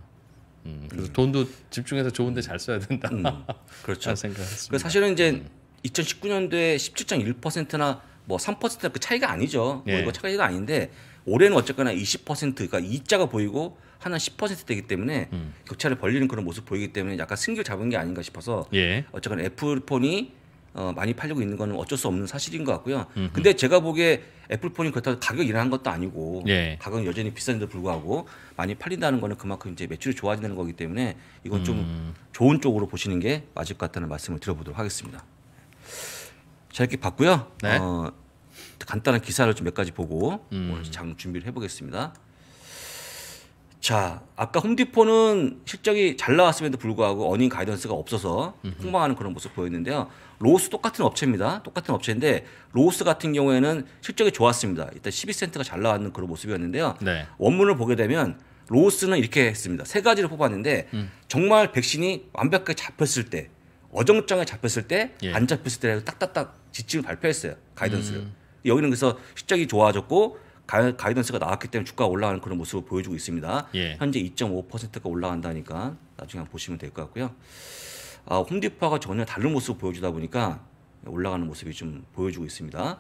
음. 음. 그래서 돈도 집중해서 좋은데 잘 써야 된다. 음. 음. 그렇죠. 생각했습니다. 그 사실은 이제 음. 2019년도에 17.1%나 뭐 3%나 그 차이가 아니죠. 네. 뭐 예. 이거 차이가 아닌데 올해는 어쨌거나 20% 그러니까 2자가 보이고 하나 10%대이기 때문에 음. 격차를 벌리는 그런 모습 보이기 때문에 약간 승기를 잡은 게 아닌가 싶어서 예. 어쨌거나 애플폰이 어, 많이 팔리고 있는 거는 어쩔 수 없는 사실인 것 같고요. 음흠. 근데 제가 보기에 애플폰이 그렇다고 가격 인하한 것도 아니고 예. 가격은 여전히 비싼데도 불구하고 많이 팔린다는 거는 그만큼 이제 매출이 좋아진다는 거기 때문에 이건 좀 음. 좋은 쪽으로 보시는 게 맞을 것 같다는 말씀을 드려보도록 하겠습니다. 자 이렇게 봤고요. 네. 어, 간단한 기사를 좀 몇 가지 보고 음. 오늘 장 준비를 해보겠습니다. 자 아까 홈디포는 실적이 잘 나왔음에도 불구하고 어닝 가이던스가 없어서 폭망하는 그런 모습 보였는데요. 로스 똑같은 업체입니다. 똑같은 업체인데 로스 같은 경우에는 실적이 좋았습니다. 일단 12센트가 잘 나왔는 그런 모습이었는데요. 네. 원문을 보게 되면 로스는 이렇게 했습니다. 세 가지를 뽑았는데 음. 정말 백신이 완벽하게 잡혔을 때 어정쩡하게 잡혔을 때안 예. 잡혔을 때라도 딱딱딱 지침을 발표했어요 가이던스를 음. 여기는 그래서 실적이 좋아졌고 가이, 가이던스가 나왔기 때문에 주가가 올라가는 그런 모습을 보여주고 있습니다 예. 현재 2.5%가 올라간다니까 나중에 한번 보시면 될 것 같고요 아, 홈디파가 전혀 다른 모습을 보여주다 보니까 올라가는 모습이 좀 보여주고 있습니다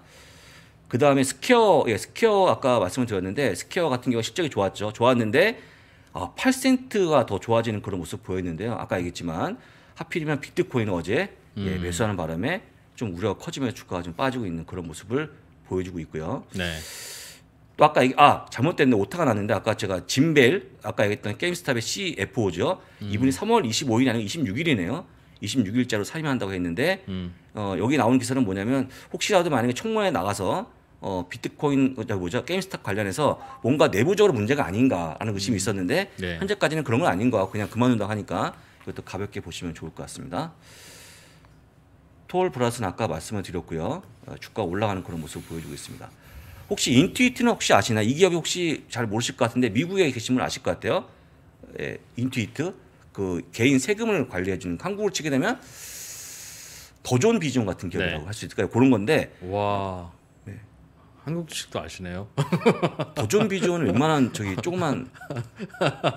그 다음에 스퀘어 예, 스퀘어 아까 말씀을 드렸는데 스퀘어 같은 경우 실적이 좋았죠 좋았는데 아, 8센트가 더 좋아지는 그런 모습 보였는데요 아까 얘기했지만 하필이면 비트코인은 어제 예, 음. 예, 매수하는 바람에 좀 우려가 커지면서 주가가 좀 빠지고 있는 그런 모습을 보여주고 있고요. 네. 또 아까 아 잘못됐네 오타가 났는데 아까 제가 짐벨 아까 얘기했던 게임스탑의 CFO죠. 음. 이분이 3월 25일이 아니고 26일이네요. 26일자로 사임한다고 했는데 음. 어, 여기 나온 기사는 뭐냐면 혹시라도 만약에 총무에 나가서 어, 비트코인 어, 뭐죠 게임스탑 관련해서 뭔가 내부적으로 문제가 아닌가라는 의심이 음. 있었는데 네. 현재까지는 그런 건 아닌 거 같고 그냥 그만둔다고 하니까 그것도 가볍게 보시면 좋을 것 같습니다. 톨 브라스는 아까 말씀을 드렸고요. 어, 주가 올라가는 그런 모습 보여주고 있습니다. 혹시 인투이트는 혹시 아시나? 이 기업이 혹시 잘 모르실 것 같은데 미국에 계신 분 아실 것 같아요. 예, 인투이트 그 개인 세금을 관리해 주는 한국을 치게 되면 더 좋은 비전 같은 기업이라고 네. 할수 있을까요? 그런 건데 와. 한국 식도 아시네요. 도전 비조는 웬만한 저기 조그만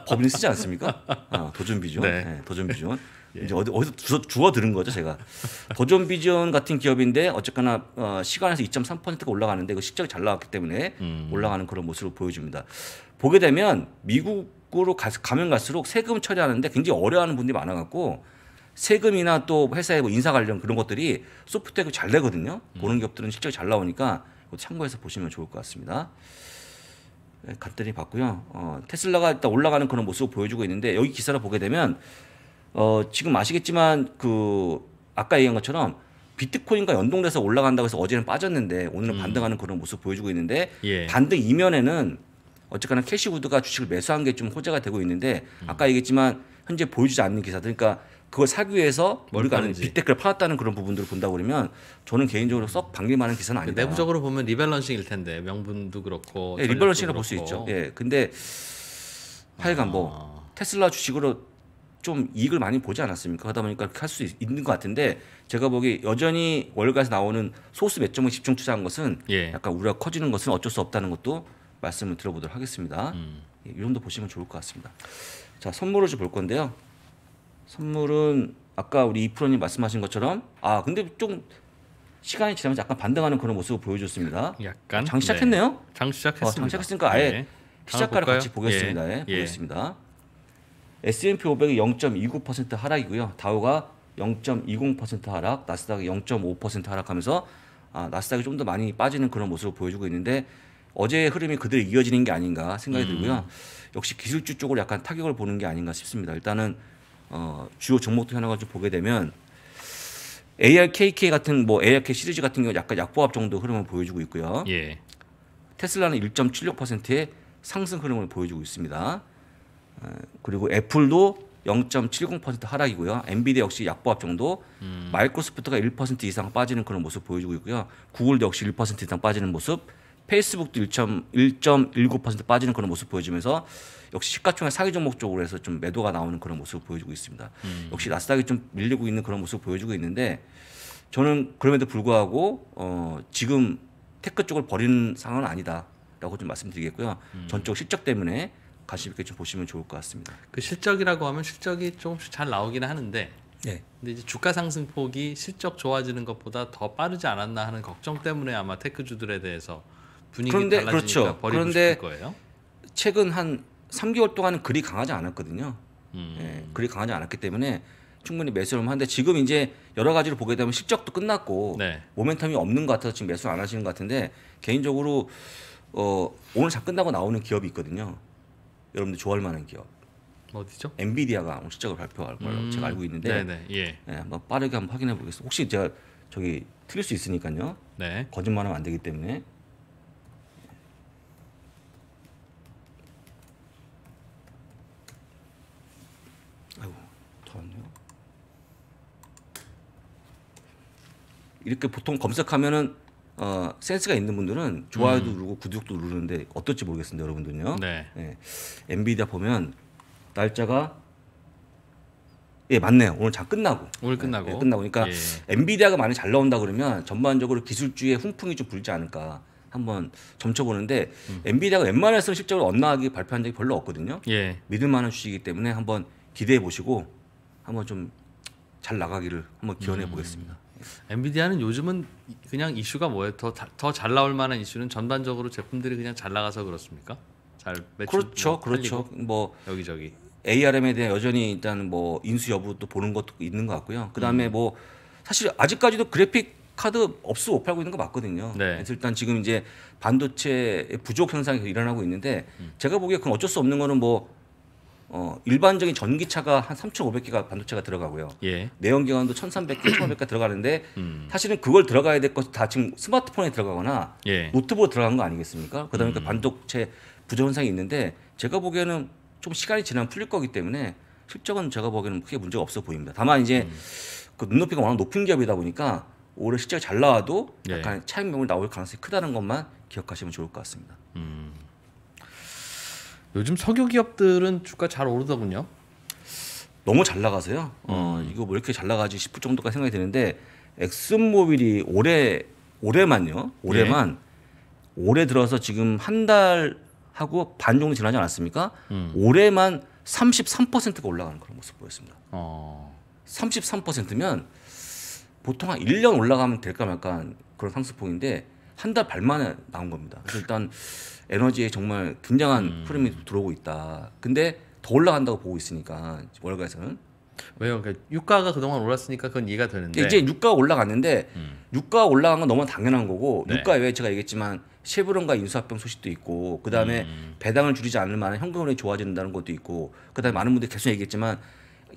법인 쓰지 않습니까? 아, 도전 비조. 네. 네. 도전 비조. 예. 이제 어디, 어디서 주워, 주워 들은 거죠, 제가. 도전 비전 같은 기업인데 어쨌거나 어, 시간에서 2.3%가 올라가는데 그 실적이 잘 나왔기 때문에 음. 올라가는 그런 모습을 보여줍니다. 보게 되면 미국으로 가, 가면 갈수록 세금 처리하는데 굉장히 어려워하는 분들이 많아 갖고 세금이나 또 회사의 뭐 인사 관련 그런 것들이 소프트웨어잘 되거든요. 보는 음. 기업들은 실적이 잘 나오니까 참고해서 보시면 좋을 것 같습니다. 네, 간단히 봤고요. 어, 테슬라가 일단 올라가는 그런 모습을 보여주고 있는데 여기 기사를 보게 되면 어, 지금 아시겠지만 그 아까 얘기한 것처럼 비트코인과 연동돼서 올라간다고 해서 어제는 빠졌는데 오늘은 음. 반등하는 그런 모습 보여주고 있는데 예. 반등 이면에는 어쨌거나 캐시우드가 주식을 매수한 게 좀 호재가 되고 있는데 음. 아까 얘기했지만 현재 보여주지 않는 기사들 그러니까 그걸 사기 위해서 우리가 는 빅테크를 팔았다는 그런 부분들을 본다 고 그러면 저는 개인적으로 썩 반길만한 기사는 아니다. 내부적으로 보면 리밸런싱일 텐데 명분도 그렇고 예, 리밸런싱을 볼 수 있죠. 예, 근데 하여간 뭐 아. 뭐 테슬라 주식으로 좀 이익을 많이 보지 않았습니까? 하다 보니까 그렇게 할 수 있는 것 같은데 제가 보기 여전히 월가에서 나오는 소스 몇 점을 집중 투자한 것은 예. 약간 우려가 커지는 것은 어쩔 수 없다는 것도 말씀을 들어보도록 하겠습니다. 음. 예, 이 정도 보시면 좋을 것 같습니다. 자 선물을 좀 볼 건데요. 선물은 아까 우리 이프로님 말씀하신 것처럼 아 근데 좀 시간이 지나면서 약간 반등하는 그런 모습을 보여줬습니다. 약간 장 네. 시작했네요. 네. 장 시작했습니다. 어, 장 시작했으니까 아예 네. 시작가를 같이 보겠습니다. 예, 예. 예. 보겠습니다. S&P 500이 0.29% 하락이고요. 다우가 0.20% 하락, 나스닥이 0.5% 하락하면서 아, 나스닥이 좀 더 많이 빠지는 그런 모습을 보여주고 있는데 어제의 흐름이 그대로 이어지는 게 아닌가 생각이 음. 들고요. 역시 기술주 쪽으로 약간 타격을 보는 게 아닌가 싶습니다. 일단은 어, 주요 종목들 하나 가지 보게 되면 ARKK 같은 뭐 ARK 시리즈 같은 경우 약간 약보합 정도 흐름을 보여주고 있고요. 예. 테슬라는 1.76%의 상승 흐름을 보여주고 있습니다. 어, 그리고 애플도 0.70% 하락이고요. 엔비디아 역시 약보합 정도, 음. 마이크로소프트가 1% 이상 빠지는 그런 모습 보여주고 있고요. 구글도 역시 1% 이상 빠지는 모습, 페이스북도 1.19% 빠지는 그런 모습 보여주면서 역시 시가총액 사기 종목 쪽으로 해서 좀 매도가 나오는 그런 모습을 보여주고 있습니다. 음. 역시 나스닥이 좀 밀리고 있는 그런 모습을 보여주고 있는데 저는 그럼에도 불구하고 어, 지금 테크 쪽을 버리는 상황은 아니다라고 좀 말씀드리겠고요. 음. 전적 실적 때문에 관심 있게 좀 보시면 좋을 것 같습니다. 그 실적이라고 하면 실적이 조금씩 잘 나오기는 하는데 네. 근데 이제 주가 상승폭이 실적 좋아지는 것보다 더 빠르지 않았나 하는 걱정 때문에 아마 테크주들에 대해서 분위기 달라지니까 그렇죠. 버리고 그런데 싶을 거예요. 최근 한 3개월 동안은 그리 강하지 않았거든요. 음. 예, 그리 강하지 않았기 때문에 충분히 매수를 하는데 지금 이제 여러 가지를 보게 되면 실적도 끝났고 네. 모멘텀이 없는 것 같아서 지금 매수 안 하시는 것 같은데 개인적으로 어, 오늘 다 끝나고 나오는 기업이 있거든요. 여러분들 좋아할 만한 기업. 어디죠? 엔비디아가 오늘 실적을 발표할 걸로 음. 제가 알고 있는데 네네, 네. 예. 예, 한번 빠르게 한번 확인해 보겠습니다. 혹시 제가 저기 틀릴 수 있으니까요. 네. 거짓말하면 안 되기 때문에 이렇게 보통 검색하면은 어, 센스가 있는 분들은 좋아요도 음. 누르고 구독도 누르는데 어떨지 모르겠습니다, 여러분들은요. 네. 예. 엔비디아 보면 날짜가 예 맞네요. 오늘 장 끝나고 오늘 끝나고 예, 끝나고 그러니까 예. 엔비디아가 많이 잘 나온다 그러면 전반적으로 기술주의 훈풍이 좀 불지 않을까 한번 점쳐보는데 음. 엔비디아가 웬만해서는 실으로 언나하기 발표한 적이 별로 없거든요. 예. 믿을만한 주식이기 때문에 한번 기대해 보시고 한번 좀 잘 나가기를 한번 기원해 음. 보겠습니다. 음. 엔비디아는 요즘은 그냥 이슈가 뭐예요? 더더 잘 나올 만한 이슈는 전반적으로 제품들이 그냥 잘 나가서 그렇습니까? 잘 매출 그렇죠, 뭐 그렇죠. 뭐 여기저기 ARM에 대한 여전히 일단 뭐 인수 여부도 보는 것도 있는 것 같고요. 그 다음에 음. 뭐 사실 아직까지도 그래픽 카드 없수못 팔고 있는 거 맞거든요. 네. 그래서 일단 지금 이제 반도체 부족 현상이 일어나고 있는데 음. 제가 보기에 그건 어쩔 수 없는 거는 뭐 어, 일반적인 전기차가 한 3,500개가 반도체가 들어가고요. 예. 내연기관도 1,300개, 1,500개 들어가는데 음. 사실은 그걸 들어가야 될 것이 다 지금 스마트폰에 들어가거나 예. 노트북에 들어간 거 아니겠습니까? 그다음에 그 음. 그 반도체 부재 현상이 있는데 제가 보기에는 좀 시간이 지나면 풀릴 거기 때문에 실적은 제가 보기에는 크게 문제가 없어 보입니다. 다만 이제 음. 그 눈높이가 워낙 높은 기업이다 보니까 올해 실적이 잘 나와도 예. 약간 예. 차익명을 나올 가능성이 크다는 것만 기억하시면 좋을 것 같습니다. 음. 요즘 석유 기업들은 주가 잘 오르더군요. 너무 잘나가세요 어, 이거 뭐 이렇게 잘 나가지 싶을 정도까지 생각이 드는데 엑슨모빌이 올해 올해만요. 올해만 예. 올해 들어서 지금 한 달 하고 반 정도 지나지 않았습니까? 음. 올해만 33%가 올라가는 그런 모습 보였습니다. 어. 33%면 보통 한 1년 올라가면 될까 말까 그런 상승폭인데 한 달 반만에 나온 겁니다. 그래서 일단 에너지에 정말 굉장한 음. 흐름이 들어오고 있다. 근데 더 올라간다고 보고 있으니까 월가에서는 왜요? 그러니까 유가가 그동안 올랐으니까 그건 이해가 되는데 이제 유가가 올라갔는데 음. 유가가 올라간 건 너무 당연한 거고 네. 유가 외에 제가 얘기했지만 쉐브론과 인수합병 소식도 있고 그다음에 음. 배당을 줄이지 않을 만한 현금 으로 좋아진다는 것도 있고 그다음에 많은 분들이 계속 얘기했지만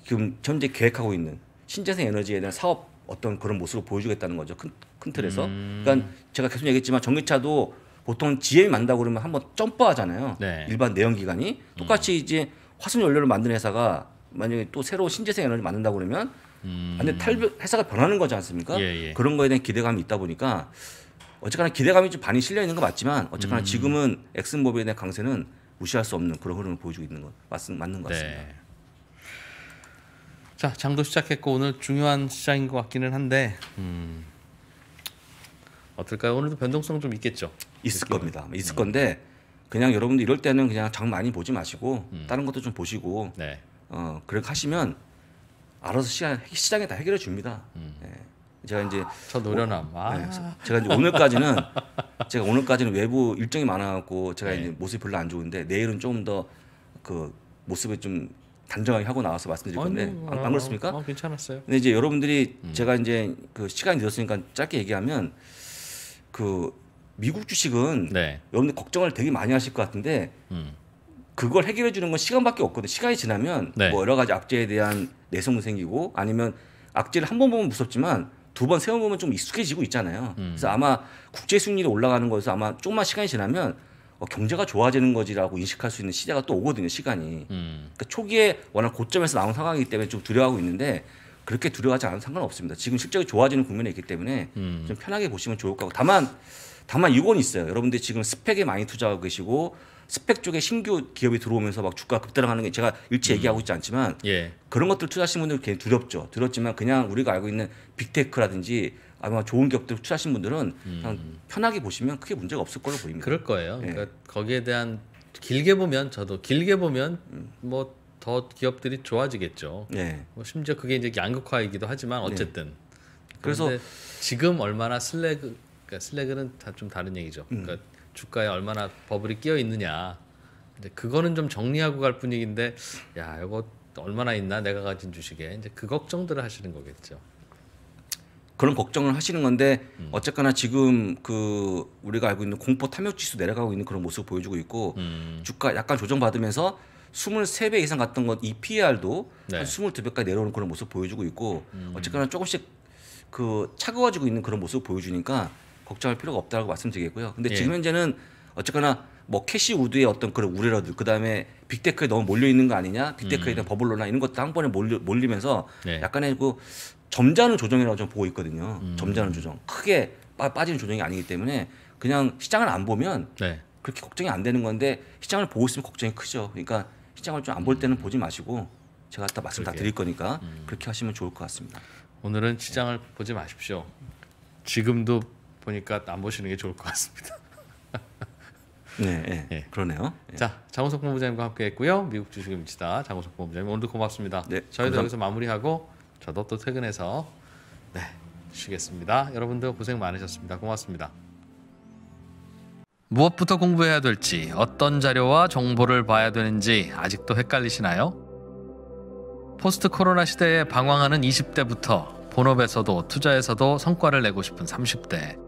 지금 현재 계획하고 있는 신재생 에너지에 대한 사업 어떤 그런 모습을 보여주겠다는 거죠 큰, 큰 틀에서 음. 그러니까 제가 계속 얘기했지만 전기차도 보통 GM이 만다고 그러면 한번 점프하잖아요. 네. 일반 내연기관이 똑같이 음. 이제 화석 연료를 만드는 회사가 만약에 또 새로 신재생 에너지 만든다고 그러면 음. 안 근데 탈 회사가 변하는 거지 않습니까? 예, 예. 그런 거에 대한 기대감이 있다 보니까 어쨌거나 기대감이 좀 반이 실려 있는 거 맞지만 어쨌거나 음. 지금은 엑슨모빌에 대한 강세는 무시할 수 없는 그런 흐름을 보여주고 있는 것 맞, 맞는 것 같습니다. 네. 자 장도 시작했고 오늘 중요한 시장인 것 같기는 한데 음. 어떨까요? 오늘도 변동성 좀 있겠죠. 있을 겁니다. 있을 음. 건데 그냥 여러분들 이럴 때는 그냥 장 많이 보지 마시고 음. 다른 것도 좀 보시고 네. 어 그렇게 하시면 알아서 시간 시장에 다 해결해 줍니다. 음. 네. 제가 이제 아, 저 노련함. 아. 네, 제가 이제 오늘까지는 제가 오늘까지는 외부 일정이 많아갖고 제가 네. 이제 모습이 별로 안 좋은데 내일은 조금 더그 모습을 좀 단정하게 하고 나와서 말씀드릴 건데 아니 안, 안, 그렇습니까? 아, 괜찮았어요. 근데 이제 여러분들이 음. 제가 이제 그 시간이 늦었으니까 짧게 얘기하면 그 미국 주식은 네. 여러분들 걱정을 되게 많이 하실 것 같은데 음. 그걸 해결해 주는 건 시간밖에 없거든. 시간이 지나면 네. 뭐 여러 가지 악재에 대한 내성도 생기고 아니면 악재를 한 번 보면 무섭지만 두 번, 세 번 보면 좀 익숙해지고 있잖아요. 음. 그래서 아마 국제 수익률이 올라가는 거에서 아마 조금만 시간이 지나면 어, 경제가 좋아지는 거지라고 인식할 수 있는 시대가 또 오거든요. 시간이. 음. 그러니까 초기에 워낙 고점에서 나온 상황이기 때문에 좀 두려워하고 있는데 그렇게 두려워하지 않아 상관없습니다. 지금 실적이 좋아지는 국면에 있기 때문에 음. 좀 편하게 보시면 좋을 거고 다만 다만 이건 있어요. 여러분들 지금 스펙에 많이 투자하고 계시고 스펙 쪽에 신규 기업이 들어오면서 막 주가 급등하는 게 제가 일치 음. 얘기하고 있지 않지만 예. 그런 것들 투자하신 분들 굉장히 두렵죠. 두렵지만 그냥 우리가 알고 있는 빅테크라든지 아마 좋은 기업들 투자하신 분들은 음. 그냥 음. 편하게 보시면 크게 문제가 없을 걸로 보입니다. 그럴 거예요. 예. 그러니까 거기에 대한 길게 보면 저도 길게 보면 음. 뭐더 기업들이 좋아지겠죠. 예. 뭐 심지어 그게 이제 양극화이기도 하지만 네. 어쨌든 그래서 지금 얼마나 슬랙 그러니까 슬랙은 다좀 다른 얘기죠. 음. 그러니까 주가에 얼마나 버블이 끼어 있느냐. 이제 그거는 좀 정리하고 갈 분위기인데 야 이거 얼마나 있나 내가 가진 주식에 이제 그 걱정들을 하시는 거겠죠. 그런 걱정을 하시는 건데 음. 어쨌거나 지금 그 우리가 알고 있는 공포 탐욕 지수 내려가고 있는 그런 모습을 보여주고 있고 음. 주가 약간 조정받으면서 23배 이상 갔던 건 EPR도 네. 한 22배까지 내려오는 그런 모습 을 보여주고 있고 음. 어쨌거나 조금씩 그 차가워지고 있는 그런 모습을 보여주니까 걱정할 필요가 없다고 말씀드리겠고요. 근데 예. 지금 현재는 어쨌거나 뭐 캐시 우드의 어떤 그런 우려라도 그다음에 빅테크에 너무 몰려 있는 거 아니냐 빅테크에 음. 대한 음. 버블로나 이런 것도 한 번에 몰리, 몰리면서 네. 약간의 그 점잖은 조정이라고 좀 보고 있거든요 음. 점잖은 조정 크게 빠, 빠지는 조정이 아니기 때문에 그냥 시장을 안 보면 네. 그렇게 걱정이 안 되는 건데 시장을 보고 있으면 걱정이 크죠 그러니까 시장을 좀 안 볼 때는 음. 보지 마시고 제가 다 말씀 그렇게. 다 드릴 거니까 음. 그렇게 하시면 좋을 것 같습니다 오늘은 시장을 보지 마십시오 지금도 보니까 안 보시는 게 좋을 것 같습니다. 네, 네, 네, 그러네요. 예. 자, 장호석 본부장님과 함께했고요. 미국 주식의 미다 장호석 본부장님 오늘도 고맙습니다. 네, 저희도 감사합니다. 여기서 마무리하고 저도 또 퇴근해서 네 쉬겠습니다. 여러분도 고생 많으셨습니다. 고맙습니다. 무엇부터 공부해야 될지, 어떤 자료와 정보를 봐야 되는지 아직도 헷갈리시나요? 포스트 코로나 시대에 방황하는 20대부터 본업에서도 투자에서도 성과를 내고 싶은 30대.